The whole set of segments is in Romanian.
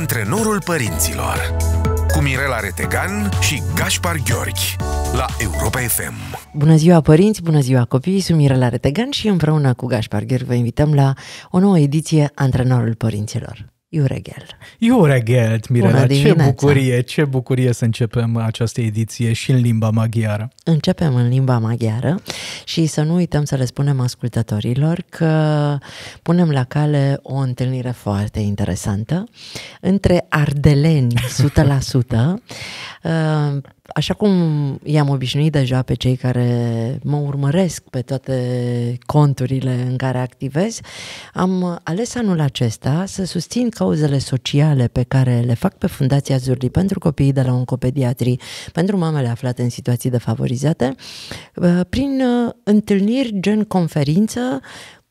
Antrenorul părinților cu Mirela Retegan și Gaspar Gheorghi la Europa FM. Bună ziua părinți, bună ziua copii, sunt Mirela Retegan și împreună cu Gaspar Gheorghi vă invităm la o nouă ediție Antrenorul Părinților. Jó reggel! Jó reggelt, Mirela! Ce bucurie, ce bucurie să începem această ediție și în limba maghiară. Începem în limba maghiară și să nu uităm să le spunem ascultătorilor că punem la cale o întâlnire foarte interesantă între ardeleni 100% așa cum i-am obișnuit deja pe cei care mă urmăresc pe toate conturile în care activez, am ales anul acesta să susțin cauzele sociale pe care le fac pe Fundația Zurli pentru copiii de la oncopediatrii, pentru mamele aflate în situații defavorizate, prin uh, întâlniri gen conferință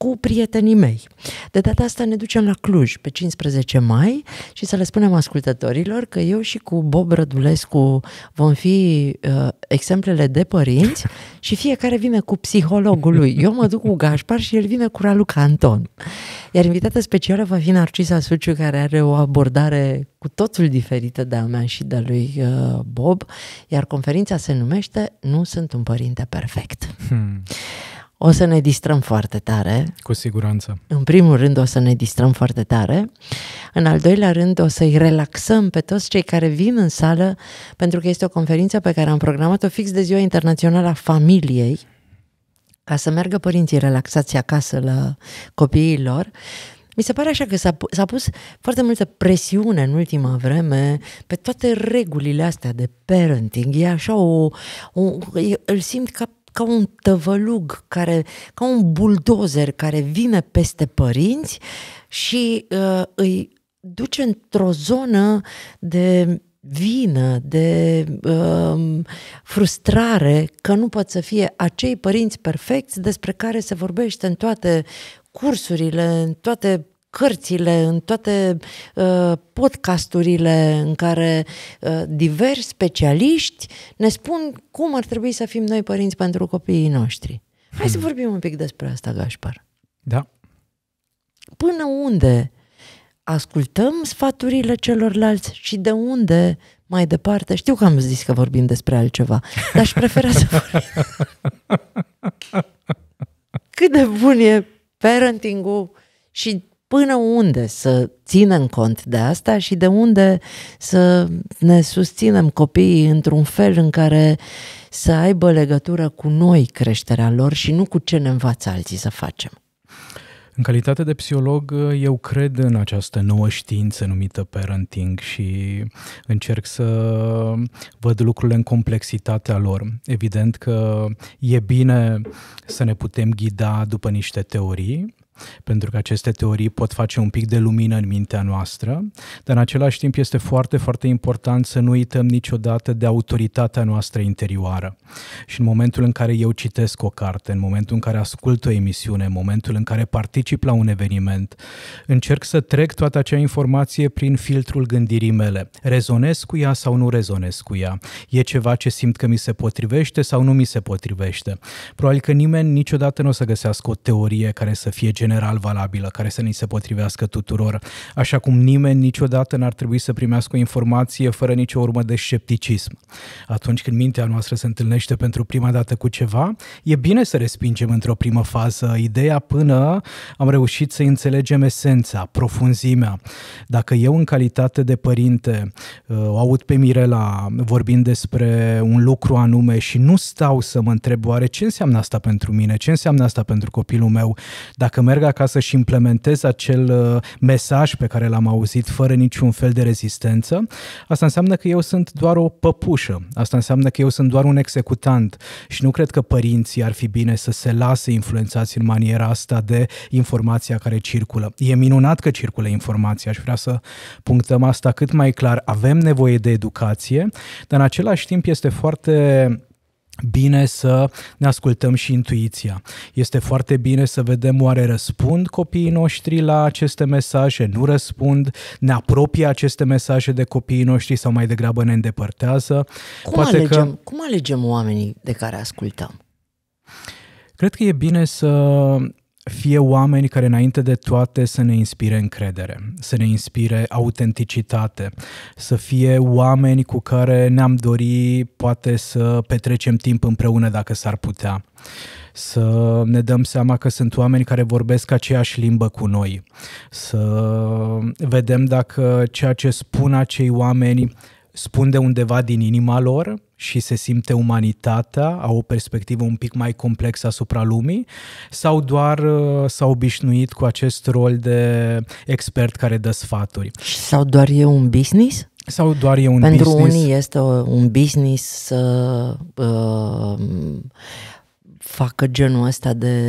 cu prietenii mei. De data asta ne ducem la Cluj pe 15 mai și să le spunem ascultătorilor că eu și cu Bob Rădulescu vom fi uh, exemplele de părinți și fiecare vine cu psihologul lui. Eu mă duc cu Gașpar și el vine cu Raluca Anton. Iar invitată specială va fi Narcisa Suciu, care are o abordare cu totul diferită de a mea și de a lui uh, Bob, iar conferința se numește Nu sunt un părinte perfect. Hmm o să ne distrăm foarte tare. Cu siguranță. În primul rând o să ne distrăm foarte tare. În al doilea rând o să-i relaxăm pe toți cei care vin în sală, pentru că este o conferință pe care am programat-o fix de Ziua Internațională a Familiei, ca să meargă părinții relaxați acasă la copiii lor. Mi se pare așa că s-a, s-a pus foarte multă presiune în ultima vreme pe toate regulile astea de parenting. E așa o... o îl simt ca ca un tăvălug, care, ca un buldozer care vine peste părinți și uh, îi duce într-o zonă de vină, de uh, frustrare că nu pot să fie acei părinți perfecți despre care se vorbește în toate cursurile, în toate cărțile, în toate uh, podcasturile în care uh, diversi specialiști ne spun cum ar trebui să fim noi părinți pentru copiii noștri. Hai hmm. să vorbim un pic despre asta, Gașpar. Da. Până unde ascultăm sfaturile celorlalți și de unde mai departe? Știu că am zis că vorbim despre altceva, dar aș prefera să vorbim. Cât de bun e parenting-ul și până unde să ținem cont de asta și de unde să ne susținem copiii într-un fel în care să aibă legătură cu noi creșterea lor și nu cu ce ne învață alții să facem. În calitate de psiholog, eu cred în această nouă știință numită parenting și încerc să văd lucrurile în complexitatea lor. Evident că e bine să ne putem ghida după niște teorii, pentru că aceste teorii pot face un pic de lumină în mintea noastră, dar în același timp este foarte, foarte important să nu uităm niciodată de autoritatea noastră interioară. Și în momentul în care eu citesc o carte, în momentul în care ascult o emisiune, în momentul în care particip la un eveniment, încerc să trec toată acea informație prin filtrul gândirii mele. Rezonez cu ea sau nu rezonez cu ea? E ceva ce simt că mi se potrivește sau nu mi se potrivește? Probabil că nimeni niciodată nu o să găsească o teorie care să fie gen general valabilă, care să ni se potrivească tuturor, așa cum nimeni niciodată n-ar trebui să primească o informație fără nicio urmă de scepticism. Atunci când mintea noastră se întâlnește pentru prima dată cu ceva, e bine să respingem într-o primă fază ideea până am reușit să înțelegem esența, profunzimea. Dacă eu, în calitate de părinte, uh, o aud pe Mirela vorbind despre un lucru anume și nu stau să mă întreb oare ce înseamnă asta pentru mine, ce înseamnă asta pentru copilul meu, dacă merg meargă acasă și implementez acel uh, mesaj pe care l-am auzit fără niciun fel de rezistență, asta înseamnă că eu sunt doar o păpușă, asta înseamnă că eu sunt doar un executant și nu cred că părinții ar fi bine să se lase influențați în maniera asta de informația care circulă. E minunat că circulă informația, aș vrea să punctăm asta cât mai clar. Avem nevoie de educație, dar în același timp este foarte bine să ne ascultăm și intuiția. Este foarte bine să vedem oare răspund copiii noștri la aceste mesaje, nu răspund, ne apropie aceste mesaje de copiii noștri sau mai degrabă ne îndepărtează. Cum, Poate alegem, că... cum alegem oamenii de care ascultăm? Cred că e bine să fie oameni care înainte de toate să ne inspire încredere, să ne inspire autenticitate, să fie oameni cu care ne-am dori poate să petrecem timp împreună dacă s-ar putea, să ne dăm seama că sunt oameni care vorbesc aceeași limbă cu noi, să vedem dacă ceea ce spun acei oameni spun de undeva din inima lor și se simte umanitatea, au o perspectivă un pic mai complexă asupra lumii sau doar uh, s-au obișnuit cu acest rol de expert care dă sfaturi? Sau doar e un business? Sau doar e un Pentru business? Pentru unii este un business să uh, facă genul ăsta de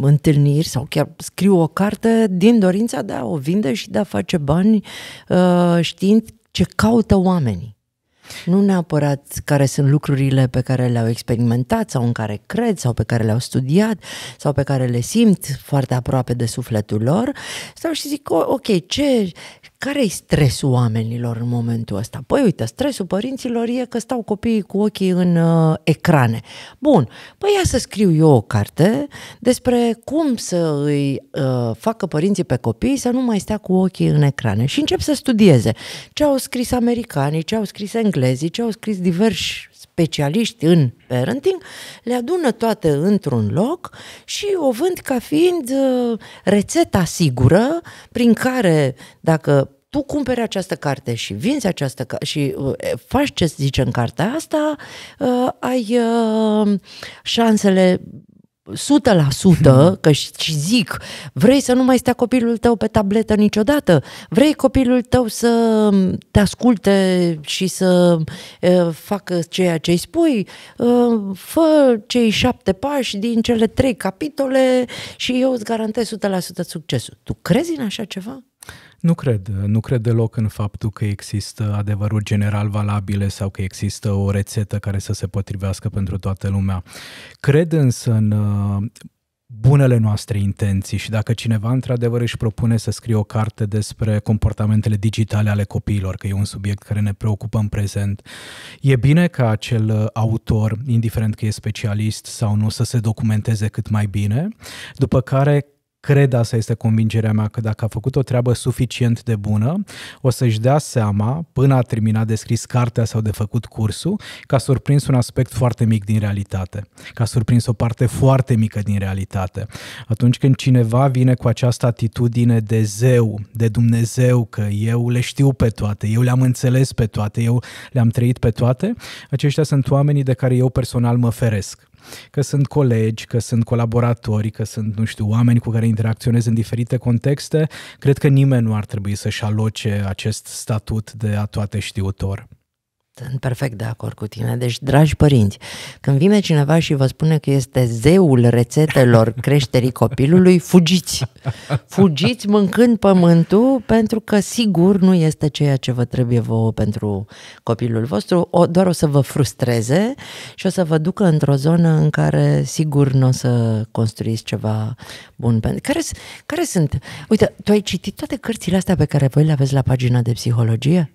întâlniri sau chiar scriu o carte din dorința de a o vinde și de a face bani uh, știind ce caută oamenii. Nu neapărat care sunt lucrurile pe care le-au experimentat sau în care cred sau pe care le-au studiat sau pe care le simt foarte aproape de sufletul lor. Stau și zic, ok, ce, care-i stresul oamenilor în momentul ăsta? Păi uite, stresul părinților e că stau copiii cu ochii în uh, ecrane. Bun, păi ia să scriu eu o carte despre cum să îi uh, facă părinții pe copii să nu mai stea cu ochii în ecrane. Și încep să studieze ce au scris americanii, ce au scris englezii, ce au scris diversi specialiști în parenting, le adună toate într-un loc și o vând ca fiind uh, rețeta sigură prin care dacă tu cumperi această carte și vinzi această carte și uh, faci ce zice în cartea asta, uh, ai uh, șansele 100% că și zic, vrei să nu mai stea copilul tău pe tabletă niciodată, vrei copilul tău să te asculte și să uh, facă ceea ce îi spui, fă cei șapte pași din cele trei capitole și eu îți garantez 100% succesul. Tu crezi în așa ceva? Nu cred. Nu cred deloc în faptul că există adevăruri general valabile sau că există o rețetă care să se potrivească pentru toată lumea. Cred însă în uh, bunele noastre intenții și dacă cineva într-adevăr își propune să scrie o carte despre comportamentele digitale ale copiilor, că e un subiect care ne preocupă în prezent, e bine ca acel uh, autor, indiferent că e specialist sau nu, să se documenteze cât mai bine, după care cred, asta este convingerea mea, că dacă a făcut o treabă suficient de bună, o să-și dea seama, până a terminat de scris cartea sau de făcut cursul, că a surprins un aspect foarte mic din realitate, că a surprins o parte foarte mică din realitate. Atunci când cineva vine cu această atitudine de zeu, de Dumnezeu, că eu le știu pe toate, eu le-am înțeles pe toate, eu le-am trăit pe toate, aceștia sunt oamenii de care eu personal mă feresc că sunt colegi, că sunt colaboratori, că sunt, nu știu, oameni cu care interacționez în diferite contexte, cred că nimeni nu ar trebui să-și aloce acest statut de a toate știutor. Sunt perfect de acord cu tine. Deci, dragi părinți, când vine cineva și vă spune că este zeul rețetelor creșterii copilului, fugiți! Fugiți mâncând pământul, pentru că sigur nu este ceea ce vă trebuie vouă pentru copilul vostru, o, doar o să vă frustreze și o să vă ducă într-o zonă în care sigur nu o să construiți ceva bun. Care, care sunt? Uite, tu ai citit toate cărțile astea pe care voi le aveți la pagina de psihologie?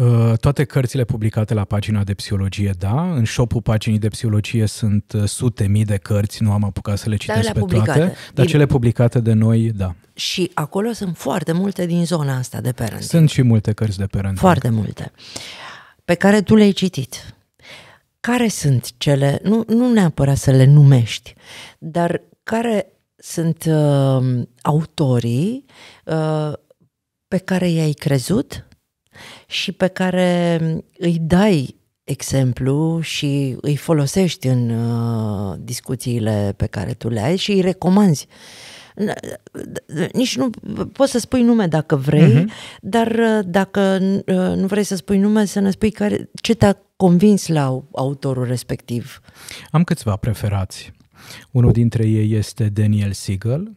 Uh, toate cărțile publicate la pagina de psihologie, da. În shop-ul paginii de psihologie sunt uh, sute mii de cărți, nu am apucat să le citesc dar pe publicate. toate, dar cele publicate de noi, da. Și acolo sunt foarte multe din zona asta de parenting. Sunt și multe cărți de parenting. Foarte multe. Pe care tu le-ai citit. Care sunt cele, nu, nu neapărat să le numești, dar care sunt uh, autorii uh, pe care i-ai crezut și pe care îi dai exemplu și îi folosești în uh, discuțiile pe care tu le ai și îi recomanzi. Uh, nici nu poți să spui nume dacă vrei, uh-huh. dar uh, dacă uh, nu vrei să spui nume, să ne spui care, ce te-a convins la autorul respectiv. Am câțiva preferați. Unul dintre ei este Daniel Siegel,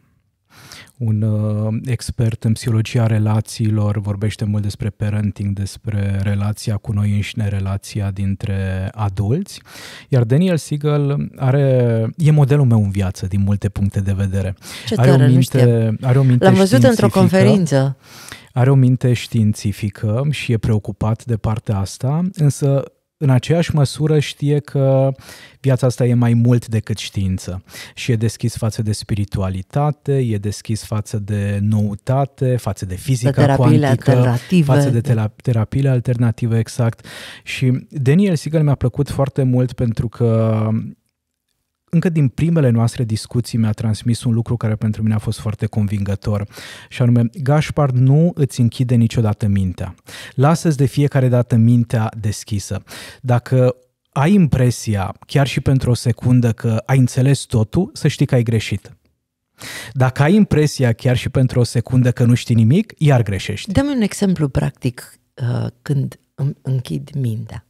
un uh, expert în psihologia relațiilor, vorbește mult despre parenting, despre relația cu noi înșine, relația dintre adulți. Iar Daniel Siegel are, e modelul meu în viață din multe puncte de vedere. Ce are, tare, o minte, are o minte L-am văzut într-o conferință. Are o minte științifică și e preocupat de partea asta, însă în aceeași măsură știe că viața asta e mai mult decât știință și e deschis față de spiritualitate, e deschis față de noutate, față de fizica de cuantică, alternative. față de tera- terapiile alternative, exact. Și Daniel Siegel mi-a plăcut foarte mult pentru că încă din primele noastre discuții mi-a transmis un lucru care pentru mine a fost foarte convingător și anume, Gașpar nu îți închide niciodată mintea. Lasă-ți de fiecare dată mintea deschisă. Dacă ai impresia, chiar și pentru o secundă, că ai înțeles totul, să știi că ai greșit. Dacă ai impresia, chiar și pentru o secundă, că nu știi nimic, iar greșești. Dă-mi un exemplu practic uh, când îmi închid mintea.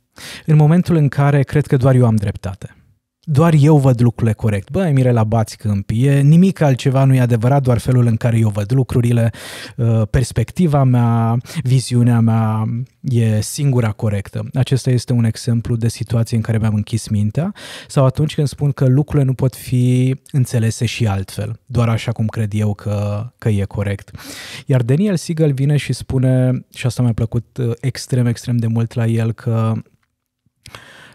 În momentul în care cred că doar eu am dreptate doar eu văd lucrurile corect. Băi, Mirela bați câmpie, nimic altceva nu e adevărat, doar felul în care eu văd lucrurile, uh, perspectiva mea, viziunea mea e singura corectă. Acesta este un exemplu de situație în care mi-am închis mintea sau atunci când spun că lucrurile nu pot fi înțelese și altfel, doar așa cum cred eu că, că e corect. Iar Daniel Siegel vine și spune, și asta mi-a plăcut uh, extrem, extrem de mult la el, că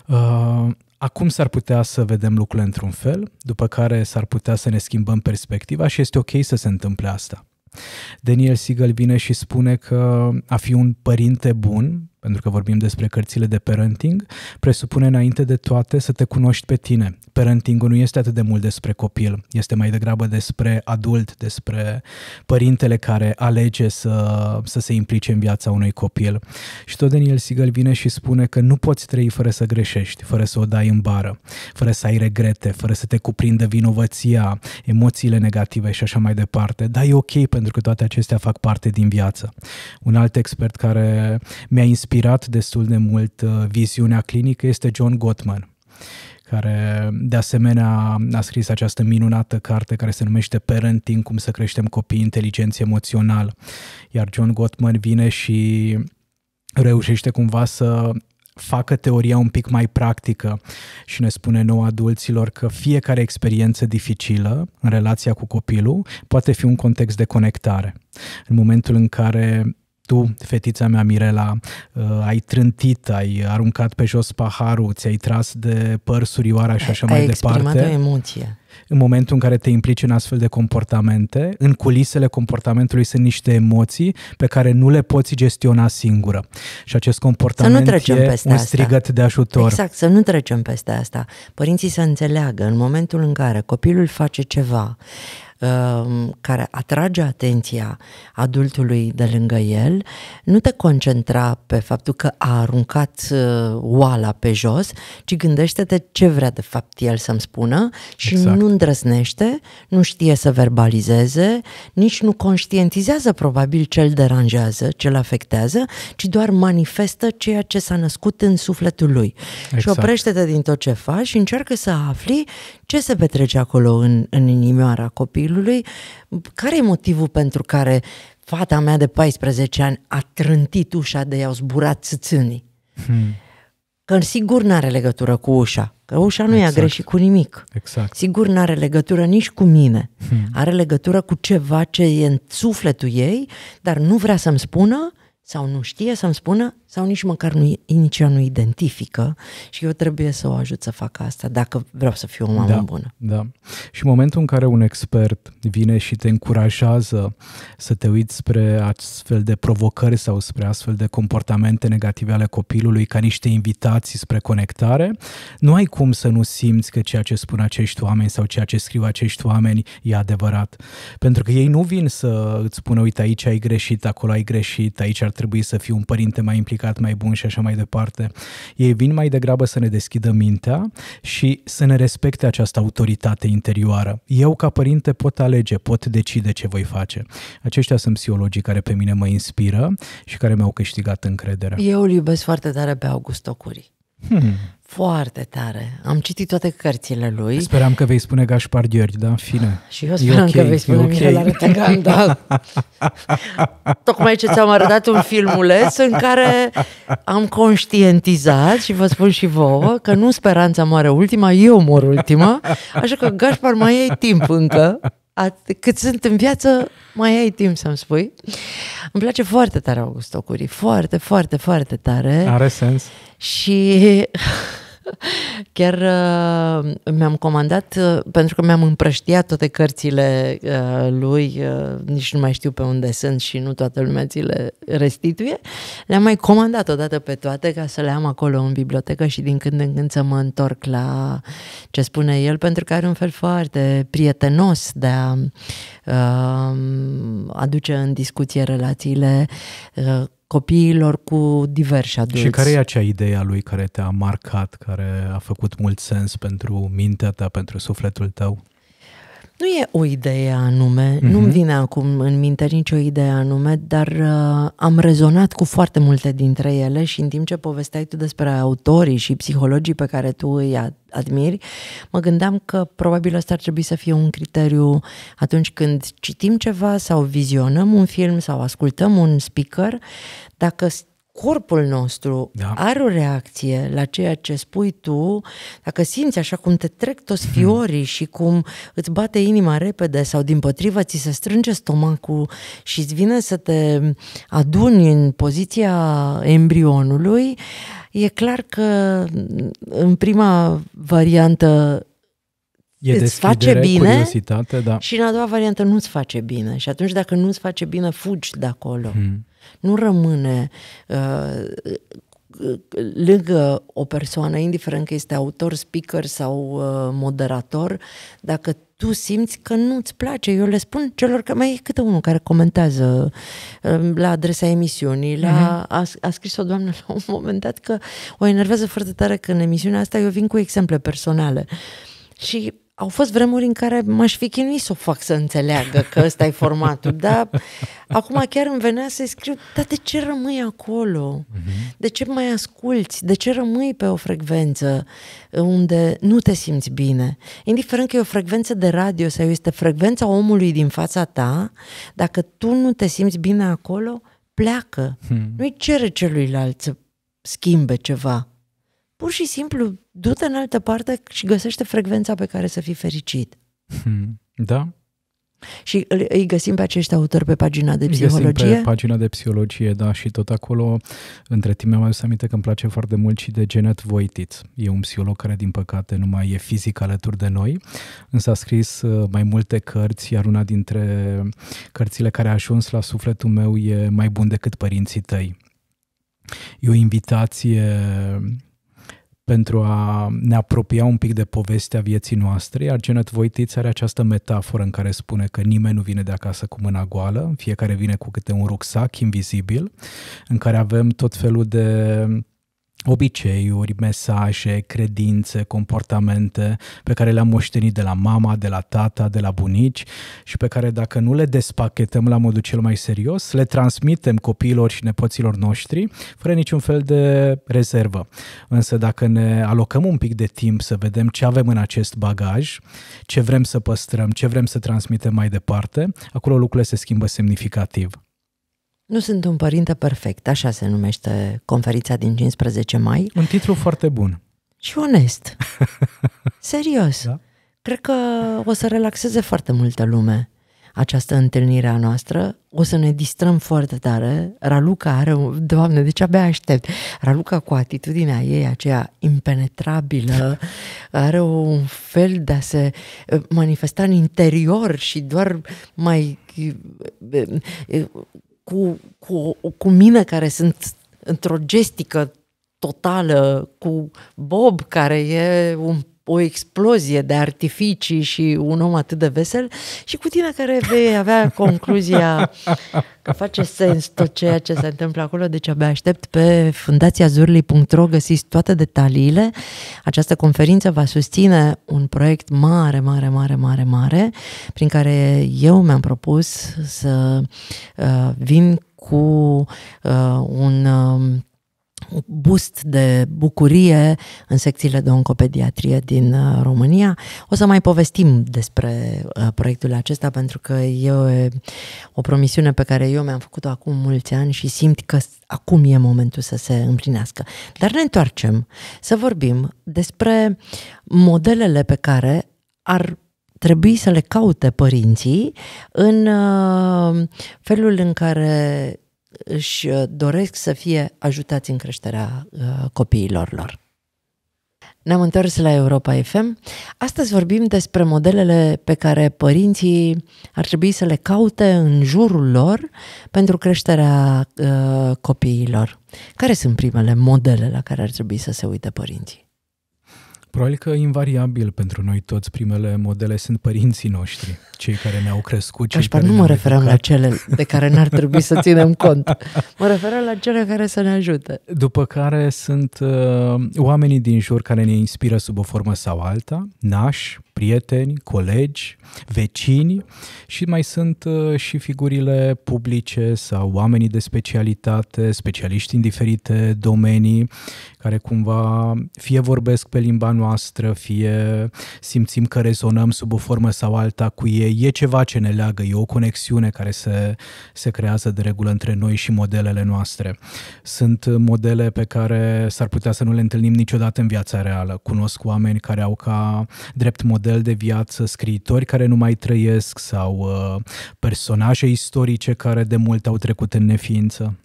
Uh, Acum s-ar putea să vedem lucrurile într-un fel, după care s-ar putea să ne schimbăm perspectiva și este ok să se întâmple asta. Daniel Siegel vine și spune că a fi un părinte bun pentru că vorbim despre cărțile de parenting, presupune înainte de toate să te cunoști pe tine. Parentingul nu este atât de mult despre copil, este mai degrabă despre adult, despre părintele care alege să, să se implice în viața unui copil. Și tot Daniel Sigel vine și spune că nu poți trăi fără să greșești, fără să o dai în bară, fără să ai regrete, fără să te cuprindă vinovăția, emoțiile negative și așa mai departe. Dar e ok pentru că toate acestea fac parte din viață. Un alt expert care mi-a inspirat inspirat destul de mult uh, viziunea clinică este John Gottman care de asemenea a scris această minunată carte care se numește Parenting, cum să creștem copii inteligenți emoțional. Iar John Gottman vine și reușește cumva să facă teoria un pic mai practică și ne spune nouă adulților că fiecare experiență dificilă în relația cu copilul poate fi un context de conectare. În momentul în care tu, fetița mea Mirela, uh, ai trântit, ai aruncat pe jos paharul, ți-ai tras de păr surioara și așa ai mai departe. Ai emoție. În momentul în care te implici în astfel de comportamente, în culisele comportamentului sunt niște emoții pe care nu le poți gestiona singură. Și acest comportament să nu trecem e peste un strigăt asta. de ajutor. Exact, să nu trecem peste asta. Părinții să înțeleagă în momentul în care copilul face ceva, Um, care atrage atenția adultului de lângă el, nu te concentra pe faptul că a aruncat uh, oala pe jos, ci gândește-te ce vrea de fapt el să-mi spună și exact. nu îndrăznește, nu știe să verbalizeze, nici nu conștientizează probabil ce îl deranjează, ce îl afectează, ci doar manifestă ceea ce s-a născut în sufletul lui. Exact. Și oprește-te din tot ce faci și încearcă să afli ce se petrece acolo în, în inimioara copilului copilului, care e motivul pentru care fata mea de 14 ani a trântit ușa de i-au zburat țâțânii? Hmm. Că sigur nu are legătură cu ușa, că ușa nu exact. i-a greșit cu nimic. Exact. Sigur nu are legătură nici cu mine, hmm. are legătură cu ceva ce e în sufletul ei, dar nu vrea să-mi spună sau nu știe să-mi spună sau nici măcar nu, nici nu identifică și eu trebuie să o ajut să facă asta dacă vreau să fiu o mamă da, bună. Da. Și în momentul în care un expert vine și te încurajează să te uiți spre astfel de provocări sau spre astfel de comportamente negative ale copilului ca niște invitații spre conectare, nu ai cum să nu simți că ceea ce spun acești oameni sau ceea ce scriu acești oameni e adevărat. Pentru că ei nu vin să îți spună, uite aici ai greșit, acolo ai greșit, aici ar trebui să fii un părinte mai implicat certificat mai bun și așa mai departe. Ei vin mai degrabă să ne deschidă mintea și să ne respecte această autoritate interioară. Eu, ca părinte, pot alege, pot decide ce voi face. Aceștia sunt psihologii care pe mine mă inspiră și care mi-au câștigat încrederea. Eu îl iubesc foarte tare pe August Ocuri. Hmm. Foarte tare. Am citit toate cărțile lui. Speram că vei spune Gaspar Gheorghi, dar în fine. Și eu speram okay, că vei spune okay. Mirela Retegan, da. Tocmai ce ți-am arătat un filmuleț în care am conștientizat și vă spun și vouă că nu speranța moare ultima, eu mor ultima, așa că Gaspar mai ai timp încă. cât sunt în viață, mai ai timp să-mi spui. Îmi place foarte tare Augusto Curi, foarte, foarte, foarte tare. Are sens. Și chiar uh, mi-am comandat, uh, pentru că mi-am împrăștiat toate cărțile uh, lui, uh, nici nu mai știu pe unde sunt și nu toată lumea ți le restituie, le-am mai comandat odată pe toate ca să le am acolo în bibliotecă și din când în când să mă întorc la ce spune el, pentru că are un fel foarte prietenos de a uh, aduce în discuție relațiile uh, copiilor cu diversi adulți. Și care e acea idee a lui care te-a marcat, care a făcut mult sens pentru mintea ta, pentru sufletul tău? Nu e o idee anume, mm-hmm. nu-mi mhm. vine acum în minte nicio idee anume, dar uh, am rezonat cu foarte multe dintre ele și în timp ce povesteai tu despre autorii și psihologii pe care tu îi admiri, mă gândeam că probabil asta ar trebui să fie un criteriu atunci când citim ceva sau vizionăm un film sau ascultăm un speaker, dacă corpul nostru da. are o reacție la ceea ce spui tu, dacă simți așa cum te trec toți hmm. fiorii hmm. și cum îți bate inima repede sau din potriva ți se strânge stomacul și îți vine să te aduni în poziția embrionului, e clar că în prima variantă E îți face bine da. și în a doua variantă nu-ți face bine. Și atunci dacă nu-ți face bine, fugi de acolo. Hmm nu rămâne uh, lângă o persoană, indiferent că este autor, speaker sau uh, moderator, dacă tu simți că nu-ți place. Eu le spun celor că mai e câte unul care comentează um, la adresa emisiunii. La, mhm. a, a scris o doamnă la un moment dat că o enervează foarte tare că în emisiunea asta eu vin cu exemple personale. Și au fost vremuri în care m-aș fi chinuit să o fac să înțeleagă că ăsta e formatul, dar acum chiar îmi venea să scriu, dar de ce rămâi acolo? De ce mai asculți? De ce rămâi pe o frecvență unde nu te simți bine? Indiferent că e o frecvență de radio sau este frecvența omului din fața ta, dacă tu nu te simți bine acolo, pleacă. Hmm. Nu-i cere celuilalt să schimbe ceva pur și simplu du-te în altă parte și găsește frecvența pe care să fii fericit. Hmm, da. Și îi găsim pe acești autori pe pagina de psihologie? Găsim pe pagina de psihologie, da, și tot acolo, între timp mi-am adus aminte că îmi place foarte mult și de Janet Voitit. E un psiholog care, din păcate, nu mai e fizic alături de noi, însă a scris uh, mai multe cărți, iar una dintre cărțile care a ajuns la sufletul meu e Mai bun decât părinții tăi. E o invitație pentru a ne apropia un pic de povestea vieții noastre, iar Janet Voitiț are această metaforă în care spune că nimeni nu vine de acasă cu mâna goală, fiecare vine cu câte un rucsac invizibil, în care avem tot felul de obiceiuri, mesaje, credințe, comportamente pe care le-am moștenit de la mama, de la tata, de la bunici și pe care dacă nu le despachetăm la modul cel mai serios, le transmitem copiilor și nepoților noștri fără niciun fel de rezervă. Însă dacă ne alocăm un pic de timp să vedem ce avem în acest bagaj, ce vrem să păstrăm, ce vrem să transmitem mai departe, acolo lucrurile se schimbă semnificativ. Nu sunt un părinte perfect, așa se numește conferința din 15 mai. Un titlu foarte bun. Și onest. Serios. Da? Cred că o să relaxeze foarte multă lume această întâlnire a noastră. O să ne distrăm foarte tare. Raluca are, un... doamne, deci abia aștept. Raluca cu atitudinea ei aceea impenetrabilă are un fel de a se eh, manifesta în interior și doar mai eh, eh, cu, cu, cu mine care sunt într-o gestică totală, cu Bob care e un o explozie de artificii și un om atât de vesel și cu tine care vei avea concluzia că face sens tot ceea ce se întâmplă acolo, deci abia aștept pe fundațiazurli.ro găsiți toate detaliile. Această conferință va susține un proiect mare, mare, mare, mare, mare, prin care eu mi-am propus să uh, vin cu uh, un uh, boost de bucurie în secțiile de oncopediatrie din uh, România. O să mai povestim despre uh, proiectul acesta pentru că e o promisiune pe care eu mi-am făcut-o acum mulți ani și simt că acum e momentul să se împlinească. Dar ne întoarcem să vorbim despre modelele pe care ar trebui să le caute părinții în uh, felul în care își uh, doresc să fie ajutați în creșterea uh, copiilor lor. Ne-am întors la Europa FM. Astăzi vorbim despre modelele pe care părinții ar trebui să le caute în jurul lor pentru creșterea uh, copiilor. Care sunt primele modele la care ar trebui să se uite părinții? Probabil că invariabil pentru noi toți primele modele sunt părinții noștri, cei care ne-au crescut. Cei nu mă referam la cele de care n-ar trebui să ținem cont. Mă referam la cele care să ne ajute. După care sunt uh, oamenii din jur care ne inspiră sub o formă sau alta, nași, prieteni, colegi, vecini și mai sunt uh, și figurile publice sau oamenii de specialitate, specialiști în diferite domenii, care cumva fie vorbesc pe limba noastră, fie simțim că rezonăm sub o formă sau alta cu ei, e ceva ce ne leagă, e o conexiune care se, se creează de regulă între noi și modelele noastre. Sunt modele pe care s-ar putea să nu le întâlnim niciodată în viața reală. Cunosc oameni care au ca drept model de viață scriitori care nu mai trăiesc sau uh, personaje istorice care de mult au trecut în neființă.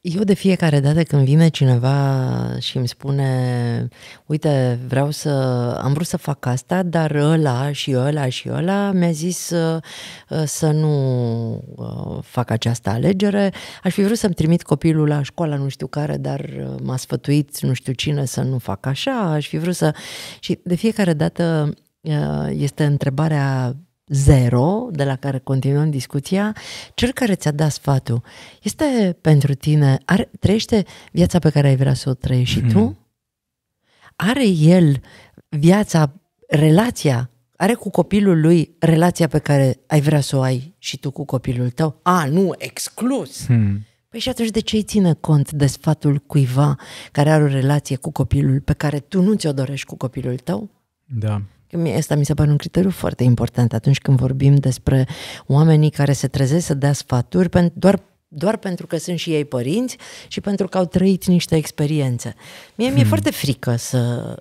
Eu de fiecare dată când vine cineva și îmi spune uite, vreau să, am vrut să fac asta, dar ăla și ăla și ăla mi-a zis să, uh, să nu uh, fac această alegere. Aș fi vrut să-mi trimit copilul la școala nu știu care, dar uh, m-a sfătuit nu știu cine să nu fac așa, aș fi vrut să... Și de fiecare dată este întrebarea zero, de la care continuăm discuția, cel care ți-a dat sfatul, este pentru tine, are, trăiește viața pe care ai vrea să o trăiești hmm. tu? Are el viața, relația, are cu copilul lui relația pe care ai vrea să o ai și tu cu copilul tău? A, nu, exclus! Hmm. Păi și atunci de ce îi ține cont de sfatul cuiva care are o relație cu copilul pe care tu nu ți-o dorești cu copilul tău? Da. Asta mi se pare un criteriu foarte important atunci când vorbim despre oamenii care se trezesc să dea sfaturi doar doar pentru că sunt și ei părinți și pentru că au trăit niște experiențe. Mie hmm. mi-e foarte frică să,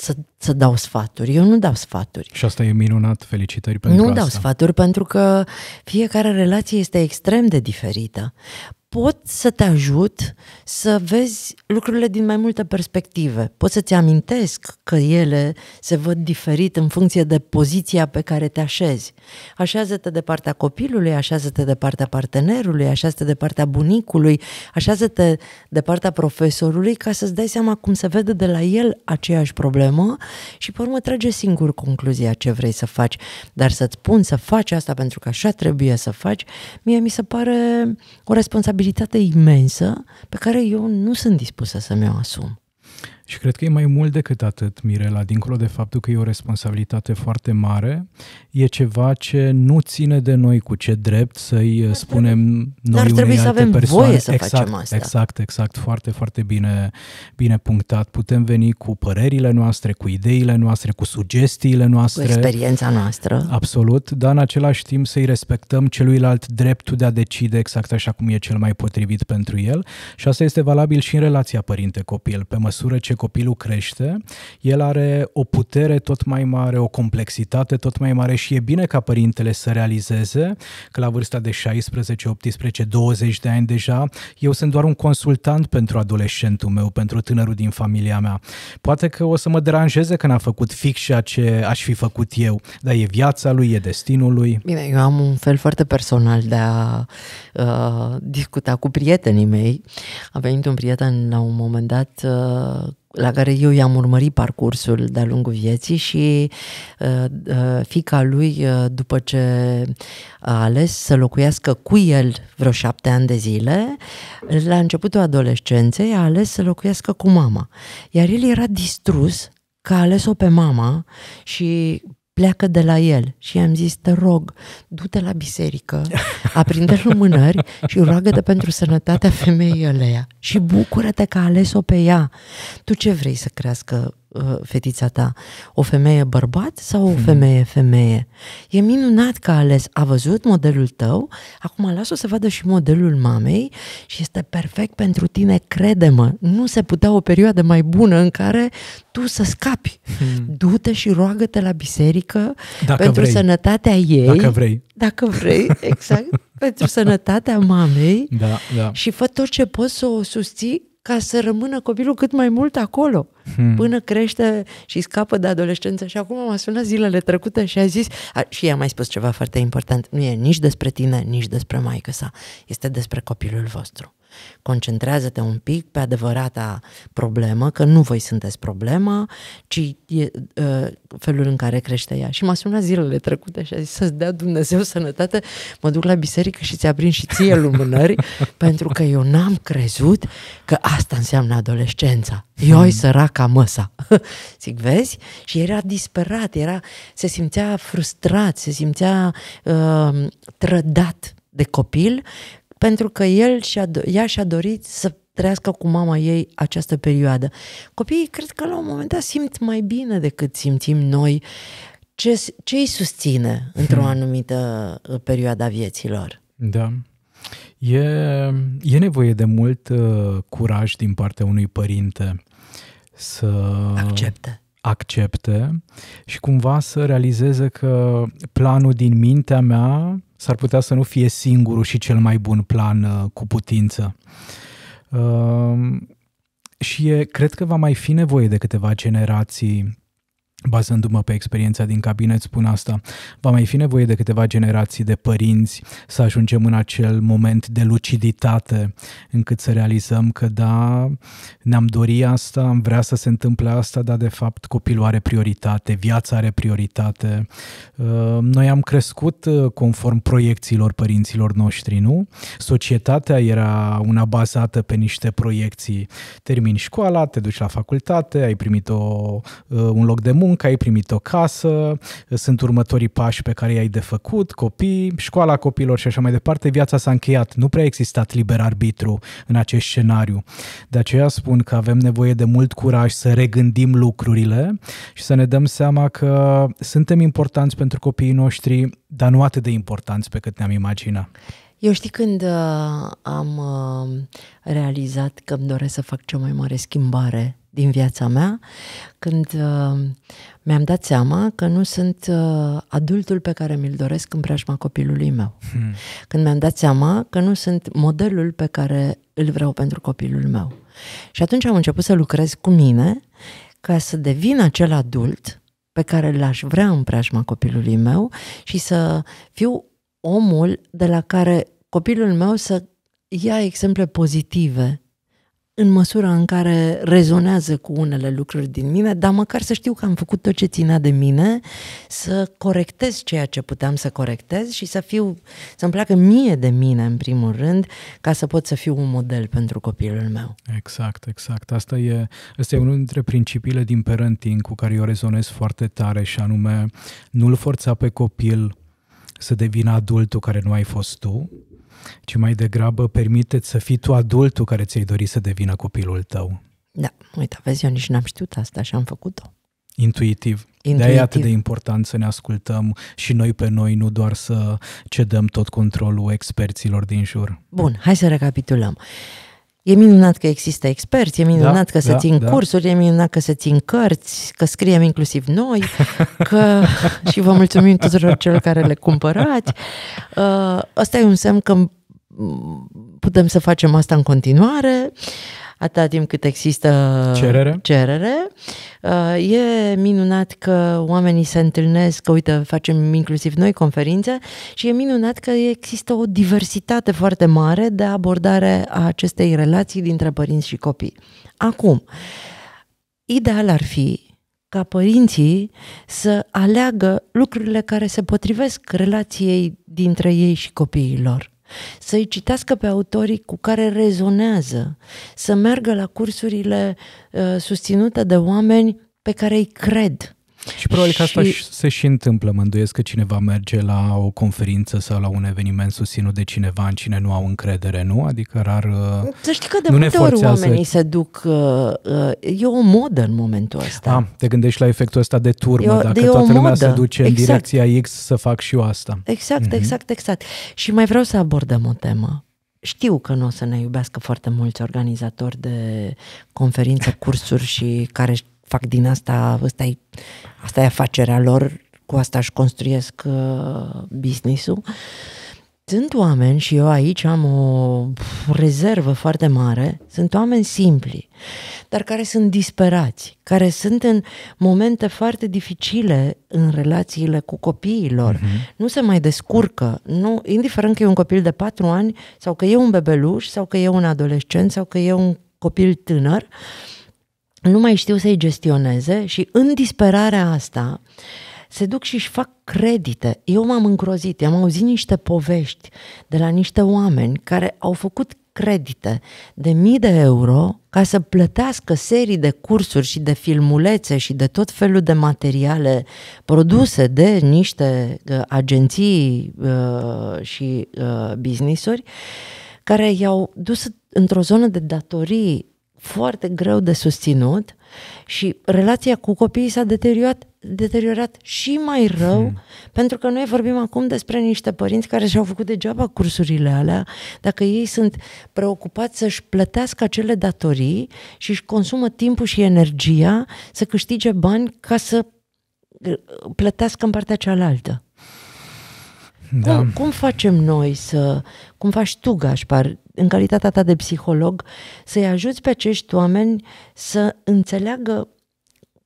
să, să dau sfaturi. Eu nu dau sfaturi. Și asta e minunat, felicitări pentru nu asta. Nu dau sfaturi pentru că fiecare relație este extrem de diferită pot să te ajut să vezi lucrurile din mai multe perspective. Pot să-ți amintesc că ele se văd diferit în funcție de poziția pe care te așezi. Așează-te de partea copilului, așează-te de partea partenerului, așează-te de partea bunicului, așează-te de partea profesorului ca să-ți dai seama cum se vede de la el aceeași problemă și pe urmă trage singur concluzia ce vrei să faci. Dar să-ți spun să faci asta pentru că așa trebuie să faci, mie mi se pare o responsabilitate responsabilitate imensă pe care eu nu sunt dispusă să mi-o asum. Și cred că e mai mult decât atât, Mirela, dincolo de faptul că e o responsabilitate foarte mare, e ceva ce nu ține de noi cu ce drept să-i ar uh, spunem noi Dar unei să avem persoane. Voie să exact, facem asta. exact, exact, foarte, foarte bine, bine punctat. Putem veni cu părerile noastre, cu ideile noastre, cu sugestiile noastre. Cu experiența noastră. Absolut, dar în același timp să-i respectăm celuilalt dreptul de a decide exact așa cum e cel mai potrivit pentru el. Și asta este valabil și în relația părinte-copil. Pe măsură ce ce copilul crește, el are o putere tot mai mare, o complexitate tot mai mare și e bine ca părintele să realizeze că la vârsta de 16, 18, 20 de ani deja, eu sunt doar un consultant pentru adolescentul meu, pentru tânărul din familia mea. Poate că o să mă deranjeze că n-a făcut fix ceea ce aș fi făcut eu, dar e viața lui, e destinul lui. Bine, eu am un fel foarte personal de a uh, discuta cu prietenii mei. A venit un prieten la un moment dat uh, la care eu i-am urmărit parcursul de-a lungul vieții și uh, uh, fica lui, uh, după ce a ales să locuiască cu el vreo șapte ani de zile, la începutul adolescenței a ales să locuiască cu mama. Iar el era distrus că a ales-o pe mama și pleacă de la el. Și i-am zis, te rog, du-te la biserică, aprinde lumânări și roagă-te pentru sănătatea femeii alea și bucură-te că a ales-o pe ea. Tu ce vrei să crească Uh, fetița ta? O femeie bărbat sau o hmm. femeie femeie? E minunat că a ales, a văzut modelul tău, acum las-o să vadă și modelul mamei și este perfect pentru tine, crede-mă. Nu se putea o perioadă mai bună în care tu să scapi. Hmm. Du-te și roagă-te la biserică dacă pentru vrei. sănătatea ei. Dacă vrei. Dacă vrei, exact. pentru sănătatea mamei da, da. și fă tot ce poți să o susții ca să rămână copilul cât mai mult acolo, hmm. până crește și scapă de adolescență. Și acum m-a sunat zilele trecute și a zis, a, și i-a mai spus ceva foarte important, nu e nici despre tine, nici despre maică sa, este despre copilul vostru. Concentrează-te un pic pe adevărata problemă, că nu voi sunteți problema, ci e, e, felul în care crește ea. Și m-a sunat zilele trecute și a zis să-ți dea Dumnezeu sănătate, mă duc la biserică și ți-a prins și ție lumânări, pentru că eu n-am crezut că asta înseamnă adolescența. Eu ai mm. săraca măsa. Zic, vezi? Și era disperat, era, se simțea frustrat, se simțea uh, trădat de copil pentru că el și-a, ea și-a dorit să trăiască cu mama ei această perioadă. Copiii cred că la un moment dat simt mai bine decât simțim noi ce, ce îi susține hmm. într-o anumită uh, perioadă a vieților. Da. E, e nevoie de mult uh, curaj din partea unui părinte să accepte. accepte și cumva să realizeze că planul din mintea mea s-ar putea să nu fie singurul și cel mai bun plan uh, cu putință. Um, și e, cred că va mai fi nevoie de câteva generații Bazându-mă pe experiența din cabinet, spun asta. Va mai fi nevoie de câteva generații de părinți să ajungem în acel moment de luciditate încât să realizăm că da, ne-am dori asta, am vrea să se întâmple asta, dar de fapt copilul are prioritate, viața are prioritate. Uh, noi am crescut uh, conform proiecțiilor părinților noștri, nu? Societatea era una bazată pe niște proiecții. Termini școala, te duci la facultate, ai primit o, uh, un loc de muncă, muncă, ai primit o casă, sunt următorii pași pe care i-ai de făcut, copii, școala copilor și așa mai departe, viața s-a încheiat. Nu prea a existat liber arbitru în acest scenariu. De aceea spun că avem nevoie de mult curaj să regândim lucrurile și să ne dăm seama că suntem importanți pentru copiii noștri, dar nu atât de importanți pe cât ne-am imaginat. Eu știi când uh, am uh, realizat că îmi doresc să fac cea mai mare schimbare din viața mea, când uh, mi-am dat seama că nu sunt uh, adultul pe care mi-l doresc în preajma copilului meu. Hmm. Când mi-am dat seama că nu sunt modelul pe care îl vreau pentru copilul meu. Și atunci am început să lucrez cu mine ca să devin acel adult pe care l-aș vrea în preajma copilului meu și să fiu omul de la care copilul meu să ia exemple pozitive în măsura în care rezonează cu unele lucruri din mine, dar măcar să știu că am făcut tot ce ținea de mine, să corectez ceea ce puteam să corectez și să fiu, să-mi placă mie de mine, în primul rând, ca să pot să fiu un model pentru copilul meu. Exact, exact. Asta e, asta e unul dintre principiile din parenting cu care eu rezonez foarte tare și anume, nu-l forța pe copil să devină adultul care nu ai fost tu, ci mai degrabă permite să fii tu adultul care ți-ai dori să devină copilul tău. Da, uite, vezi, eu nici n-am știut asta și am făcut-o. Intuitiv. Intuitiv. De-aia e atât de important să ne ascultăm și noi pe noi, nu doar să cedăm tot controlul experților din jur. Bun, hai să recapitulăm. Uh, E minunat că există experți, e minunat da, că se da, țin da. cursuri, e minunat că se țin cărți, că scriem inclusiv noi, că și vă mulțumim tuturor celor care le cumpărați. Uh, ăsta e un semn că putem să facem asta în continuare, atâta timp cât există cerere. cerere. Uh, Uh, e minunat că oamenii se întâlnesc, că uite, facem inclusiv noi conferințe și e minunat că există o diversitate foarte mare de abordare a acestei relații dintre părinți și copii. Acum, ideal ar fi ca părinții să aleagă lucrurile care se potrivesc relației dintre ei și copiilor să-i citească pe autorii cu care rezonează, să meargă la cursurile uh, susținute de oameni pe care îi cred și probabil că asta și... se și întâmplă. Mă îndoiesc că cineva merge la o conferință sau la un eveniment susținut de cineva în cine nu au încredere, nu? Adică rar... Uh, să știi că de nu multe ori oamenii se duc... Uh, uh, e o modă în momentul ăsta. Ah, te gândești la efectul ăsta de turmă, eu, dacă de toată lumea modă. se duce exact. în direcția X să fac și eu asta. Exact, mm-hmm. exact, exact. Și mai vreau să abordăm o temă. Știu că nu o să ne iubească foarte mulți organizatori de conferințe, cursuri și care fac din asta, ăsta e Asta e afacerea lor, cu asta își construiesc uh, business-ul. Sunt oameni și eu aici am o rezervă foarte mare, sunt oameni simpli, dar care sunt disperați, care sunt în momente foarte dificile în relațiile cu copiilor. Uh-huh. Mhm. Nu se mai descurcă, nu, indiferent că e un copil de patru ani sau că e un bebeluș sau că e un adolescent sau că e un copil tânăr, uh, nu mai știu să-i gestioneze și în disperarea asta se duc și își fac credite. Eu m-am îngrozit, am auzit niște povești de la niște oameni care au făcut credite de mii de euro ca să plătească serii de cursuri și de filmulețe și de tot felul de materiale produse de niște uh, agenții uh, și uh, businessuri care i-au dus într-o zonă de datorii foarte greu de susținut și relația cu copiii s-a deteriorat, deteriorat și mai rău, hmm. pentru că noi vorbim acum despre niște părinți care și-au făcut degeaba cursurile alea, dacă ei sunt preocupați să-și plătească acele datorii și își consumă timpul și energia să câștige bani ca să uh, plătească în partea cealaltă. Da. Cum, cum facem noi să. Cum faci tu, Gașpar, în calitatea ta de psiholog, să-i ajuți pe acești oameni să înțeleagă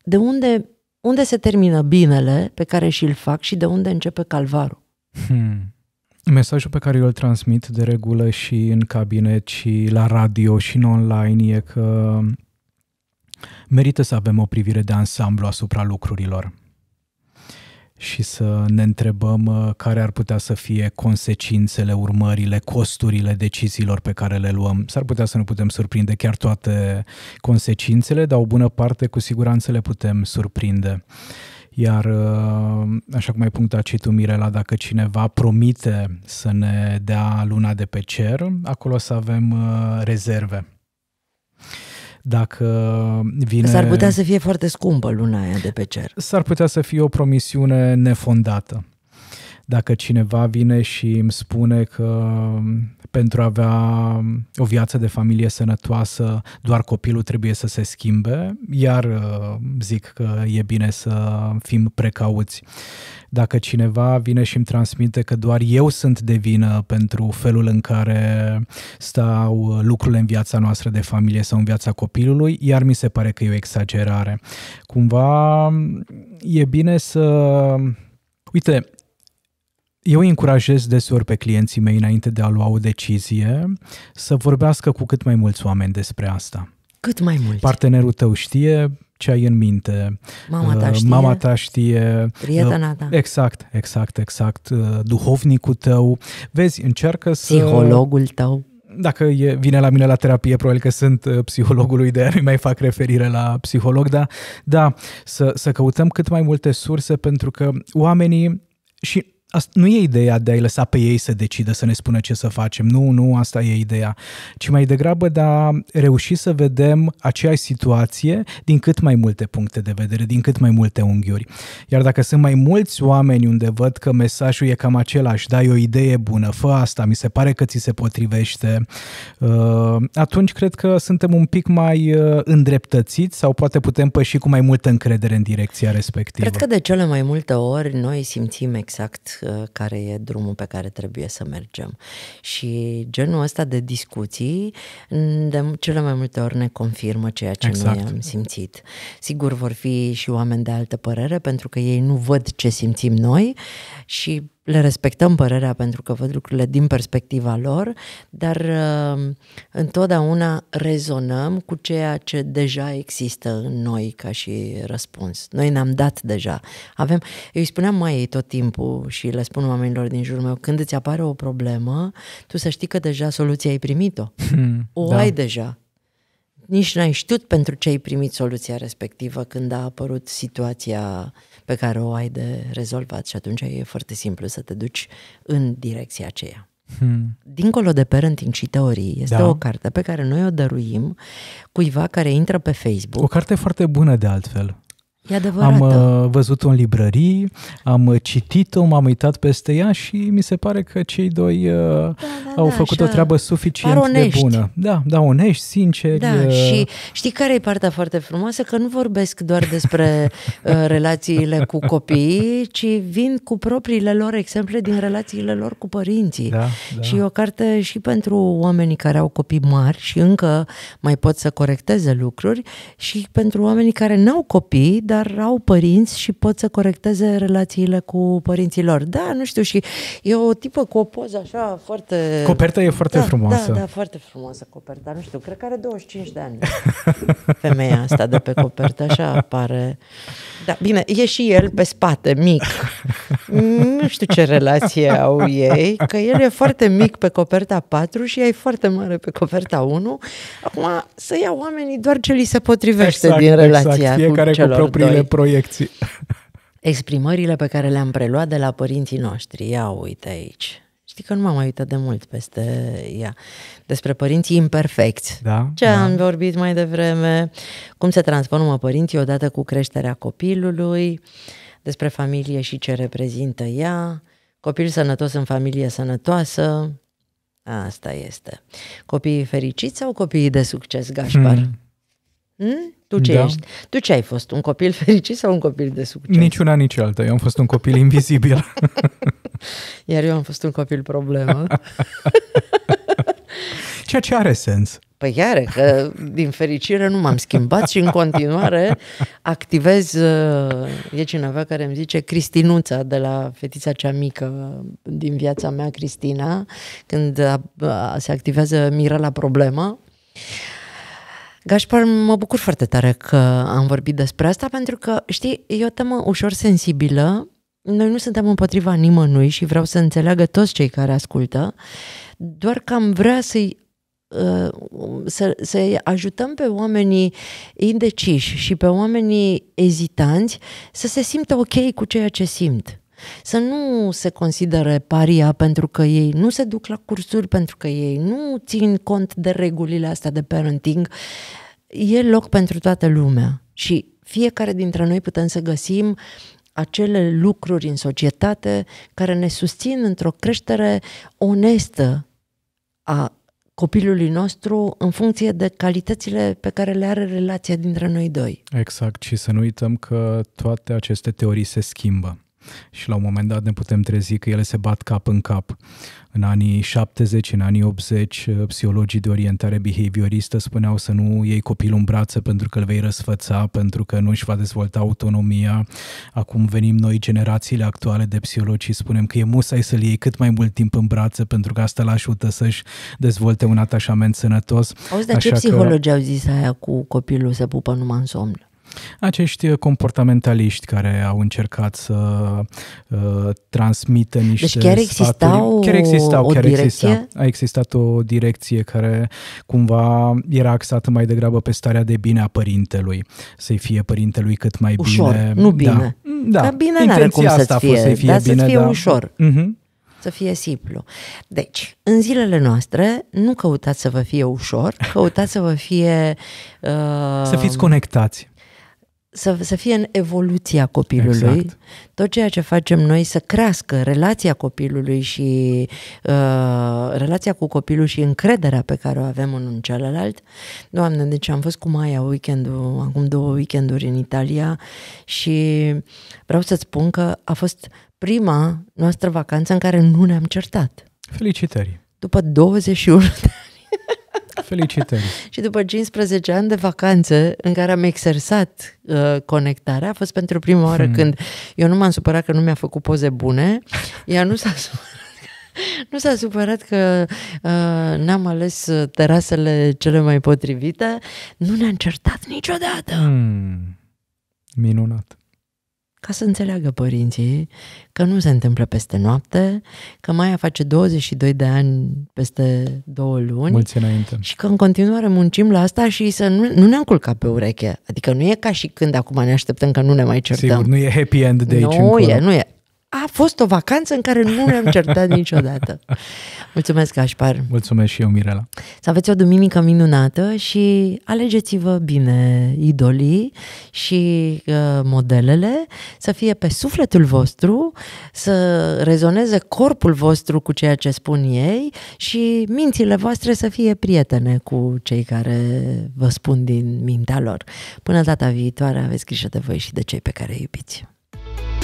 de unde, unde se termină binele pe care și-l fac și de unde începe calvarul. Hmm. Mesajul pe care eu îl transmit de regulă și în cabinet și la radio și în online e că merită să avem o privire de ansamblu asupra lucrurilor și să ne întrebăm uh, care ar putea să fie consecințele, urmările, costurile deciziilor pe care le luăm. S-ar putea să nu putem surprinde chiar toate consecințele, dar o bună parte cu siguranță le putem surprinde. Iar, uh, așa cum ai punctat și tu, Mirela, dacă cineva promite să ne dea luna de pe cer, acolo să avem uh, rezerve dacă vine... S-ar putea să fie foarte scumpă luna aia de pe cer. S-ar putea să fie o promisiune nefondată dacă cineva vine și îmi spune că um, pentru a avea um, o viață de familie sănătoasă, doar copilul trebuie să se schimbe, iar uh, zic că e bine să fim precauți. Dacă cineva vine și îmi transmite că doar eu sunt de vină pentru felul în care stau uh, lucrurile în viața noastră de familie sau în viața copilului, iar mi se pare că e o exagerare. Cumva um, e bine să Uite, eu îi încurajez deseori pe clienții mei, înainte de a lua o decizie, să vorbească cu cât mai mulți oameni despre asta. Cât mai mulți. Partenerul tău știe ce ai în minte, mama ta uh, știe, mama ta știe prietena uh, ta. Exact, exact, exact. Uh, duhovnicul tău. Vezi, încearcă să... Psihologul tău dacă e, vine la mine la terapie, probabil că sunt uh, psihologului, de aia mai fac referire la psiholog, dar da, să, să căutăm cât mai multe surse pentru că oamenii și asta, nu e ideea de a-i lăsa pe ei să decidă, să ne spună ce să facem. Nu, nu, asta e ideea. Ci mai degrabă de a reuși să vedem aceeași situație din cât mai multe puncte de vedere, din cât mai multe unghiuri. Iar dacă sunt mai mulți oameni unde văd că mesajul e cam același, da, o idee bună, fă asta, mi se pare că ți se potrivește, uh, atunci cred că suntem un pic mai uh, îndreptățiți sau poate putem păși cu mai multă încredere în direcția respectivă. Cred că de cele mai multe ori noi simțim exact care e drumul pe care trebuie să mergem. Și genul ăsta de discuții mm, de cele mai multe ori ne confirmă ceea ce exact. noi am simțit. Sigur vor fi și oameni de altă părere pentru că ei nu văd ce simțim noi și le respectăm părerea pentru că văd lucrurile din perspectiva lor, dar uh, întotdeauna rezonăm cu ceea ce deja există în noi ca și răspuns. Noi ne-am dat deja. Avem, eu îi spuneam mai ei tot timpul și le spun oamenilor din jurul meu, când îți apare o problemă, tu să știi că deja soluția ai primit-o. Hmm, o da. ai deja nici n-ai știut pentru ce ai primit soluția respectivă când a apărut situația pe care o ai de rezolvat și atunci e foarte simplu să te duci în direcția aceea. Hmm. Dincolo de parenting și teorii, este da. o carte pe care noi o dăruim cuiva care intră pe Facebook. O carte foarte bună de altfel am uh, văzut-o în librării, am citit-o, m-am uitat peste ea și mi se pare că cei doi uh, da, da, au da, făcut o treabă suficient de bună. Da, da, onești, sinceri. Da, uh... și știi care e partea foarte frumoasă? Că nu vorbesc doar despre uh, relațiile cu copiii, ci vin cu propriile lor exemple din relațiile lor cu părinții. Da, da. Și e o carte și pentru oamenii care au copii mari și încă mai pot să corecteze lucruri și pentru oamenii care n-au copii, dar dar au părinți și pot să corecteze relațiile cu părinții lor. Da, nu știu, și e o tipă cu o poză așa foarte... Coperta e foarte da, frumoasă. Da, da, foarte frumoasă coperta, nu știu, cred că are 25 de ani femeia asta de pe copertă, așa apare. Da, bine, e și el pe spate, mic. nu știu ce relație au ei, că el e foarte mic pe coperta 4 și ea e foarte mare pe coperta 1. Acum, să iau oamenii doar ce li se potrivește exact, din exact, relația exact. Fiecare cu, cu propriile doi. proiecții. Exprimările pe care le-am preluat de la părinții noștri. Ia uite aici știi că nu m-am mai uitat de mult peste ea, despre părinții imperfecți. Da, Ce da. am vorbit mai devreme, cum se transformă părinții odată cu creșterea copilului, despre familie și ce reprezintă ea, copil sănătos în familie sănătoasă, asta este. Copiii fericiți sau copiii de succes, Gașpar? Hmm. Hmm? Tu ce da. ești? Tu ce ai fost? Un copil fericit sau un copil de succes? Nici una, nici alta. Eu am fost un copil invizibil. Iar eu am fost un copil problemă. Ceea ce are sens. Păi iară, că din fericire nu m-am schimbat și în continuare activez, uh, e cineva care îmi zice Cristinuța de la fetița cea mică din viața mea, Cristina, când se activează Mirela Problema. Gașpar, mă bucur foarte tare că am vorbit despre asta, pentru că, știi, e o temă ușor sensibilă. Noi nu suntem împotriva nimănui și vreau să înțeleagă toți cei care ascultă, doar că am vrea să-i uh, să, să ajutăm pe oamenii indeciși și pe oamenii ezitanți să se simtă ok cu ceea ce simt. Să nu se considere paria pentru că ei nu se duc la cursuri, pentru că ei nu țin cont de regulile astea de parenting. E loc pentru toată lumea și fiecare dintre noi putem să găsim acele lucruri în societate care ne susțin într-o creștere onestă a copilului nostru în funcție de calitățile pe care le are relația dintre noi doi. Exact, și să nu uităm că toate aceste teorii se schimbă și la un moment dat ne putem trezi că ele se bat cap în cap. În anii 70, în anii 80, eh, psihologii de orientare behavioristă spuneau să nu iei copilul în brațe pentru că îl vei răsfăța, pentru că nu își va dezvolta autonomia. Acum venim noi, generațiile actuale de psihologi, și spunem că e musai să-l iei cât mai mult timp în brațe pentru că asta îl ajută să-și dezvolte un atașament sănătos. Auzi, dar Așa ce psihologi că... au zis aia cu copilul să pupă numai în somn? acești uh, comportamentaliști care au încercat să uh, transmită deci niște Deci chiar existau chiar existau, o chiar direcție? Exista. A existat o direcție care cumva era axată mai degrabă pe starea de bine a părintelui, să-i fie părintelui cât mai ușor, bine. nu da. bine. Da, da. bine n-are cum să-ți fie, să fie, da, bine, să fie da. ușor. Uh-huh să fie simplu. Deci, în zilele noastre, nu căutați să vă fie ușor, căutați să vă fie... Uh... Să fiți uh, conectați să, să fie în evoluția copilului. Exact. Tot ceea ce facem noi să crească relația copilului și uh, relația cu copilul și încrederea pe care o avem unul în celălalt. Doamne, deci am fost cu Maia weekendul, acum două weekenduri în Italia și vreau să spun că a fost prima noastră vacanță în care nu ne-am certat. Felicitări! După 21 de Felicitări! și după 15 ani de vacanță în care am exersat uh, conectarea, a fost pentru prima oară hmm. când eu nu m-am supărat că nu mi-a făcut poze bune, ea nu s-a supărat nu s-a supărat că uh, n-am ales uh, terasele cele mai potrivite, nu ne-a certat niciodată. Mm, minunat ca să înțeleagă părinții că nu se întâmplă peste noapte, că mai face 22 de ani peste două luni Mulți înainte. și că în continuare muncim la asta și să nu, nu ne-am culcat pe ureche. Adică nu e ca și când acum ne așteptăm că nu ne mai certăm. Sigur, nu e happy end de aici Nu încolo. e, nu e a fost o vacanță în care nu ne-am certat niciodată. Mulțumesc, Gașpar. Mulțumesc și eu, Mirela. Să aveți o duminică minunată și alegeți-vă bine idolii și uh, modelele, să fie pe sufletul vostru, să rezoneze corpul vostru cu ceea ce spun ei și mințile voastre să fie prietene cu cei care vă spun din mintea lor. Până data viitoare, aveți grijă de voi și de cei pe care îi iubiți.